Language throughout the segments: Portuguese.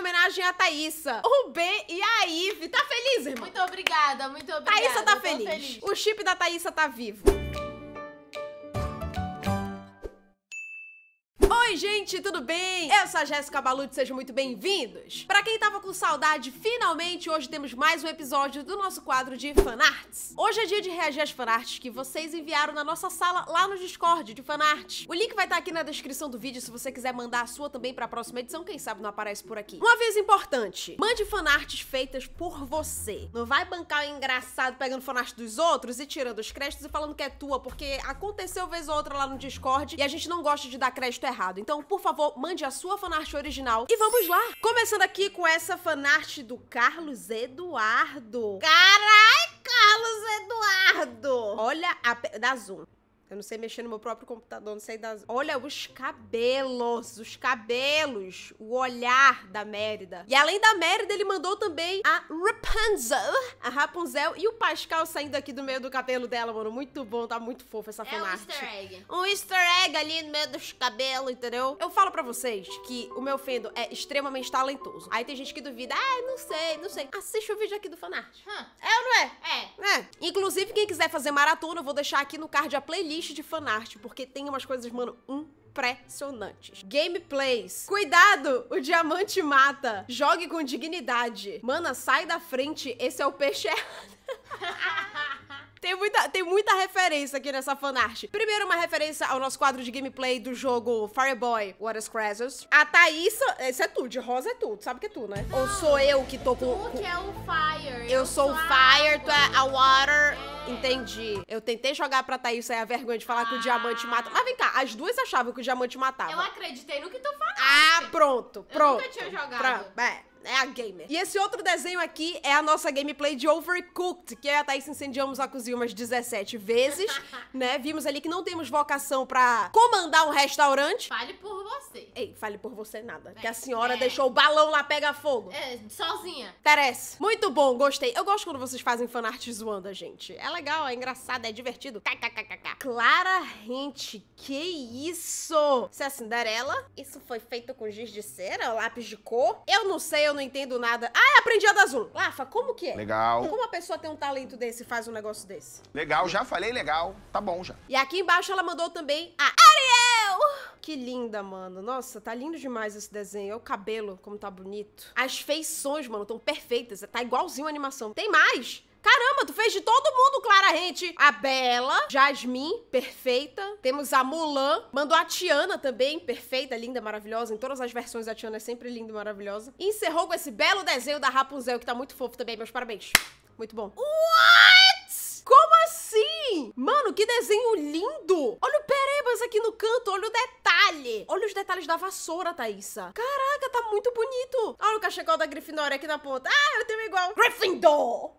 homenagem à Thaísa. O B e a Ive. Tá feliz, irmão? Muito obrigada, muito obrigada. Thaísa tá feliz. feliz. O chip da Thaísa tá vivo. gente, tudo bem? Eu sou a Jéssica Baluti, sejam muito bem-vindos! Para quem tava com saudade, finalmente hoje temos mais um episódio do nosso quadro de fanarts. Hoje é dia de reagir às fanarts que vocês enviaram na nossa sala lá no Discord de fanarts. O link vai estar tá aqui na descrição do vídeo se você quiser mandar a sua também para a próxima edição, quem sabe não aparece por aqui. uma vez importante, mande fanarts feitas por você. Não vai bancar o engraçado pegando fanart dos outros e tirando os créditos e falando que é tua, porque aconteceu vez ou outra lá no Discord e a gente não gosta de dar crédito errado. Então, por por favor, mande a sua fanart original e vamos lá. Começando aqui com essa fanart do Carlos Eduardo. Carai, Carlos Eduardo! Olha a... da Zoom. Eu não sei mexer no meu próprio computador, não sei das. Olha os cabelos, os cabelos, o olhar da Mérida. E além da Mérida, ele mandou também a Rapunzel, a Rapunzel e o Pascal saindo aqui do meio do cabelo dela, mano. Muito bom, tá muito fofo essa fanart. É um easter egg. Um easter egg ali no meio dos cabelos, entendeu? Eu falo pra vocês que o meu fendo é extremamente talentoso. Aí tem gente que duvida, ah, não sei, não sei. Assiste o vídeo aqui do fanart. Hum. É ou não é? É. É. Inclusive, quem quiser fazer maratona, eu vou deixar aqui no card a playlist bicho de fanart, porque tem umas coisas, mano, impressionantes. Gameplays. Cuidado, o diamante mata. Jogue com dignidade. Mana, sai da frente, esse é o peixe Tem muita, tem muita referência aqui nessa fanart. Primeiro, uma referência ao nosso quadro de gameplay do jogo Fireboy Water Scratchers. A Thaísa. Isso é tu, de rosa é tu. Tu sabe que é tu, né? Não, Ou sou eu que tô com. Tu que é o Fire. Eu, eu sou o Fire, água. tu é a Water. É. Entendi. Eu tentei jogar pra Thaís aí a vergonha de falar ah. que o ah. diamante mata. Mas vem cá, as duas achavam que o diamante matava. Eu acreditei no que tu falou. Ah, pronto, pronto. Eu nunca tinha jogado. Pronto, é é a gamer. E esse outro desenho aqui é a nossa gameplay de Overcooked, que é a Thaís incendiamos a cozinha umas 17 vezes, né? Vimos ali que não temos vocação pra comandar um restaurante. Fale por você. Ei, fale por você nada. que a senhora é. deixou o balão lá pega fogo. É, sozinha. Interessa. Muito bom, gostei. Eu gosto quando vocês fazem fanart zoando a gente. É legal, é engraçado, é divertido. KKKKK. Clara que isso? Você é a Cinderela? Isso foi feito com giz de cera, lápis de cor? Eu não sei, eu não entendo nada. Ah, aprendi a dar zoom. Rafa, como que é? Legal. Como uma pessoa tem um talento desse e faz um negócio desse? Legal, já falei legal. Tá bom já. E aqui embaixo ela mandou também a Ariel! Que linda, mano. Nossa, tá lindo demais esse desenho. Olha o cabelo, como tá bonito. As feições, mano, tão perfeitas. Tá igualzinho a animação. Tem mais? Caramba, tu fez de todo mundo claramente. A Bela, Jasmine, perfeita. Temos a Mulan. Mandou a Tiana também, perfeita, linda, maravilhosa. Em todas as versões a Tiana é sempre linda e maravilhosa. E encerrou com esse belo desenho da Rapunzel, que tá muito fofo também. Meus parabéns. Muito bom. What? Como assim? Mano, que desenho lindo! Olha o Perebas aqui no canto, olha o detalhe! Olha os detalhes da vassoura, Thaísa. Caraca, tá muito bonito! Olha o cachecol da Grifinória aqui na ponta. Ah, eu tenho igual. Gryffindor!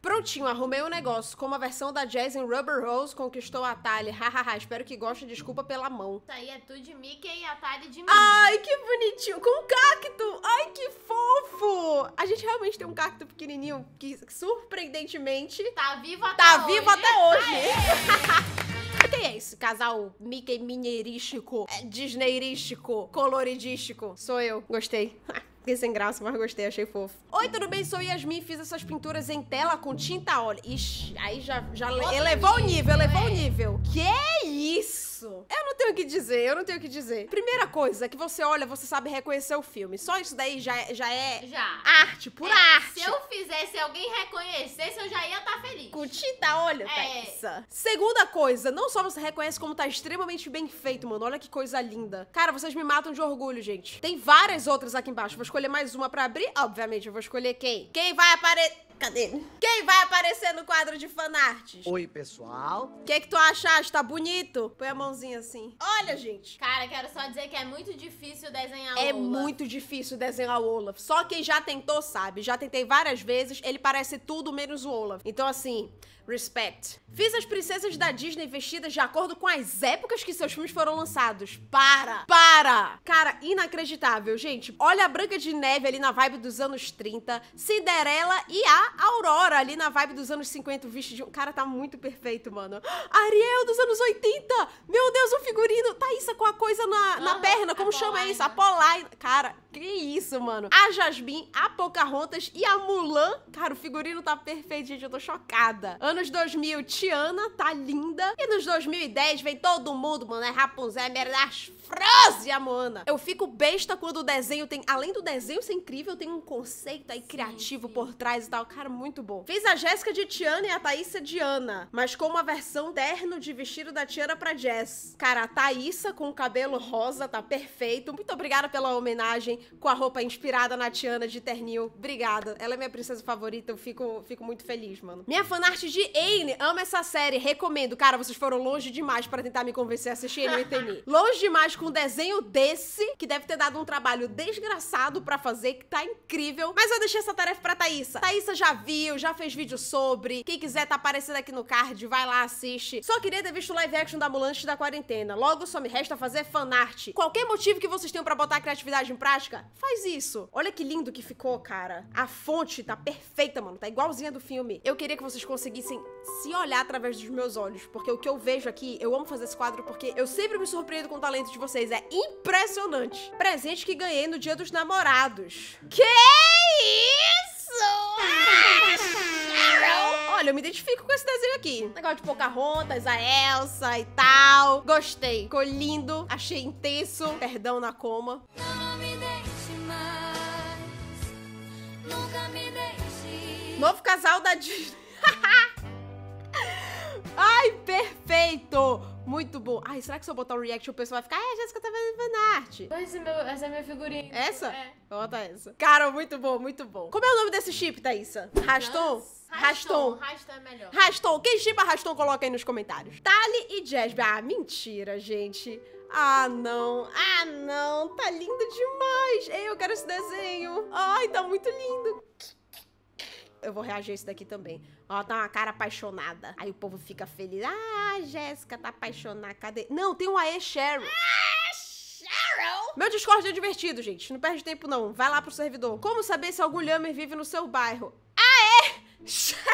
Prontinho, arrumei o um negócio. Como a versão da Jazz em Rubber Rose conquistou a Tali. Hahaha, espero que goste. Desculpa pela mão. Isso aí é tu de Mickey e a Tali de mim. Ai, que bonitinho. Com um cacto. Ai, que fofo. A gente realmente tem um cacto pequenininho que, surpreendentemente... Tá vivo até tá hoje. Tá vivo até hoje. Quem é esse casal Mickey mineirístico, eh, Disneyrístico, coloridístico? Sou eu. Gostei. fiquei sem graça, mas gostei, achei fofo. Oi, tudo bem? Sou Yasmin, fiz essas pinturas em tela com tinta óleo. Ixi, aí já, já elevou o nível, elevou o nível. Que isso? É tenho o que dizer, eu não tenho o que dizer. Primeira coisa que você olha, você sabe reconhecer o filme. Só isso daí já é, já é já. arte, pura é, arte. Se eu fizesse alguém reconhecesse, eu já ia estar tá feliz. Curtida, olha, é. essa. Segunda coisa, não só você reconhece como tá extremamente bem feito, mano. Olha que coisa linda. Cara, vocês me matam de orgulho, gente. Tem várias outras aqui embaixo. Vou escolher mais uma para abrir. Obviamente, eu vou escolher quem? Quem vai aparecer... Cadê? Quem vai aparecer no quadro de fanarts? Oi, pessoal. O que, que tu achaste? Tá bonito? Põe a mãozinha assim. Olha, gente. Cara, quero só dizer que é muito difícil desenhar o É muito difícil desenhar o Olaf. Só quem já tentou sabe. Já tentei várias vezes, ele parece tudo menos o Olaf. Então, assim, respect. Fiz as princesas da Disney vestidas de acordo com as épocas que seus filmes foram lançados. Para! Para! Cara, inacreditável, gente. Olha a Branca de Neve ali na vibe dos anos 30, Cinderela e a Aurora ali na vibe dos anos 50, vestido de um. Cara, tá muito perfeito, mano. Ariel dos anos 80! Meu Deus, o figurino figurino. Thaísa tá com a coisa na, uhum, na perna, como é chama isso? A Polaina. Cara, que isso, mano. A Jasmine, a Pocahontas e a Mulan. Cara, o figurino tá perfeito, gente. Eu tô chocada. Anos 2000, Tiana, tá linda. E nos 2010 vem todo mundo, mano. É Rapunzel, é Merdas, é Frozen, a Moana. Eu fico besta quando o desenho tem... Além do desenho ser incrível, tem um conceito aí sim, criativo sim. por trás e tal. Cara, muito bom. Fiz a Jéssica de Tiana e a Thaísa de Ana. Mas com uma versão terno de vestido da Tiana pra Jess. Cara, a a Thaísa com o cabelo rosa, tá perfeito. Muito obrigada pela homenagem com a roupa inspirada na Tiana de Ternil. Obrigada. Ela é minha princesa favorita, eu fico, fico muito feliz, mano. Minha fanart de Aine, ama essa série, recomendo. Cara, vocês foram longe demais para tentar me convencer a assistir Aine Teni. Longe demais com um desenho desse, que deve ter dado um trabalho desgraçado para fazer, que tá incrível. Mas eu deixei essa tarefa pra Thaísa. Thaísa já viu, já fez vídeo sobre. Quem quiser tá aparecendo aqui no card, vai lá, assiste. Só queria ter visto o live action da Mulan da quarentena pena. Logo só me resta fazer fanart. Qualquer motivo que vocês tenham para botar a criatividade em prática, faz isso. Olha que lindo que ficou, cara. A fonte tá perfeita, mano. Tá igualzinha do filme. Eu queria que vocês conseguissem se olhar através dos meus olhos, porque o que eu vejo aqui, eu amo fazer esse quadro porque eu sempre me surpreendo com o talento de vocês. É impressionante. Presente que ganhei no Dia dos Namorados. Que isso? olha, eu me identifico com esse desenho aqui. Negócio de Pocahontas, a Elsa e tal. Gostei. Ficou lindo, achei intenso. Perdão na coma. Novo casal da Disney. Ai, perfeito! Muito bom. Ai, será que se eu botar um react o pessoal vai ficar, a Jéssica tá fazendo fanart. Esse meu, essa é minha figurinha. Essa? É. Vou botar essa. Cara, muito bom, muito bom. Como é o nome desse chip, Thaísa? Raston? Raston. Raston é melhor. Raston. Quem chipa Raston, coloca aí nos comentários. Tali e Jéssica Ah, mentira, gente. Ah, não. Ah, não. Tá lindo demais. Ei, eu quero esse desenho. Ai, tá muito lindo eu vou reagir a isso daqui também. Ó, tá uma cara apaixonada. Aí o povo fica feliz. Ah, Jéssica tá apaixonada. Cadê? Não, tem um Aê Cheryl. Ah, Cheryl! Meu Discord é divertido, gente. Não perde tempo, não. Vai lá pro servidor. Como saber se algum Lhammer vive no seu bairro? Aê! Cheryl!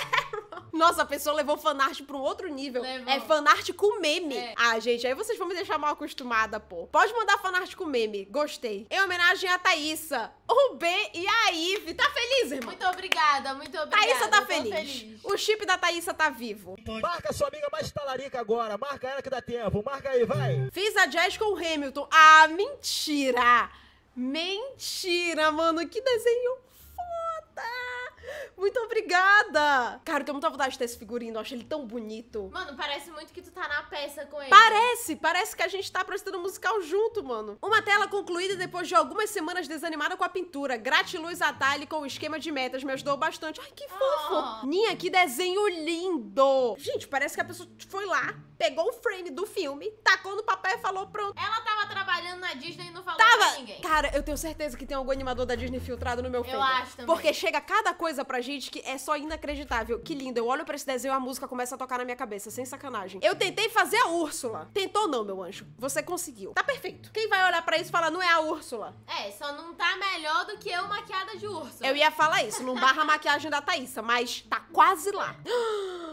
Nossa, a pessoa levou fanart pra um outro nível. Levou. É fanart com meme. É. Ah, gente, aí vocês vão me deixar mal acostumada, pô. Pode mandar fanart com meme. Gostei. Em homenagem a Thaísa, o B e a Ive. Tá feliz, irmão? Muito obrigada, muito obrigada. Thaísa tá feliz. feliz. O chip da Thaísa tá vivo. Marca sua amiga mais talarica agora. Marca ela que dá tempo. Marca aí, vai. Fiz a jazz com o Hamilton. Ah, mentira. Mentira, mano. Que desenho foda. Muito obrigada! Cara, eu tenho muita vontade de ter esse figurino, eu acho ele tão bonito. Mano, parece muito que tu tá na peça com ele. Parece! Parece que a gente tá apresentando musical junto, mano. Uma tela concluída depois de algumas semanas desanimada com a pintura. Gratiluz Atali com o esquema de metas me ajudou bastante. Ai, que fofo! Oh. Ninha, que desenho lindo! Gente, parece que a pessoa foi lá, pegou o frame do filme, tacou no papel e falou pronto. Ela tava trabalhando na Disney e não falou tava... pra ninguém. Cara, eu tenho certeza que tem algum animador da Disney filtrado no meu filme. Eu acho também. Porque chega cada coisa pra gente que é só inacreditável. Que lindo, eu olho pra esse desenho e a música começa a tocar na minha cabeça, sem sacanagem. Eu tentei fazer a Úrsula. Tentou não, meu anjo. Você conseguiu. Tá perfeito. Quem vai olhar pra isso e falar, não é a Úrsula. É, só não tá melhor do que eu maquiada de Úrsula. Eu ia falar isso, não barra a maquiagem da Thaísa, mas tá quase lá. Ah,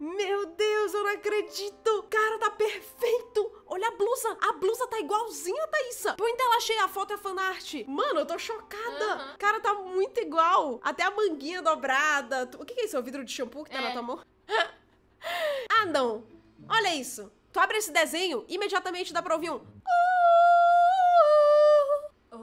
meu Deus, eu não acredito! Cara, tá perfeito! Olha a blusa! A blusa tá igualzinha, Thaísa! Põe tela achei a foto é fanart! Mano, eu tô chocada! Cara, tá muito igual! Até a manguinha dobrada! O que é isso? É o vidro de shampoo que tá é. na tua mão? ah, não! Olha isso! Tu abre esse desenho, imediatamente dá pra ouvir um...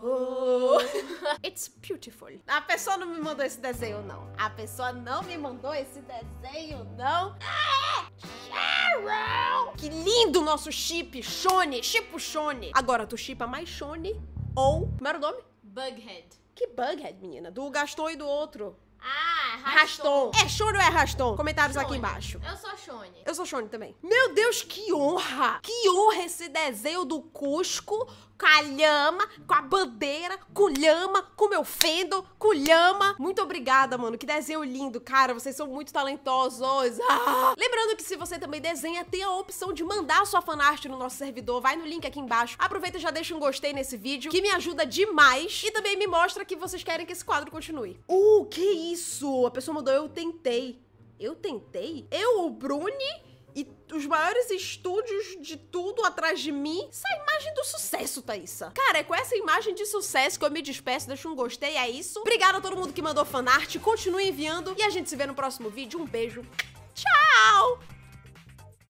Oh. It's beautiful. A pessoa não me mandou esse desenho, não. A pessoa não me mandou esse desenho, não. Ah, Cheryl! Que lindo nosso chip, Shone. Chipo Shone. Agora, tu chipa mais Shone ou... Como era o nome? Bughead. Que Bughead, menina? Do Gaston e do outro. Ah, é Raston. É Shone ou é Raston? Comentários Shone. aqui embaixo. Eu sou Shone. Eu sou Shone também. Meu Deus, que honra! Que honra esse desenho do Cusco com a lhama, com a bandeira, com lhama, com meu fendo, com lhama. Muito obrigada, mano. Que desenho lindo, cara. Vocês são muito talentosos. Ah! Lembrando que se você também desenha, tem a opção de mandar a sua fanart no nosso servidor. Vai no link aqui embaixo. Aproveita e já deixa um gostei nesse vídeo, que me ajuda demais. E também me mostra que vocês querem que esse quadro continue. Uh, que isso! a pessoa mudou, eu tentei. Eu tentei? Eu, o Bruni e os maiores estúdios de tudo atrás de mim. Essa é a imagem do sucesso, Thaísa. Cara, é com essa imagem de sucesso que eu me despeço. Deixa um gostei, é isso. Obrigada a todo mundo que mandou fanart. Continue enviando. E a gente se vê no próximo vídeo. Um beijo. Tchau!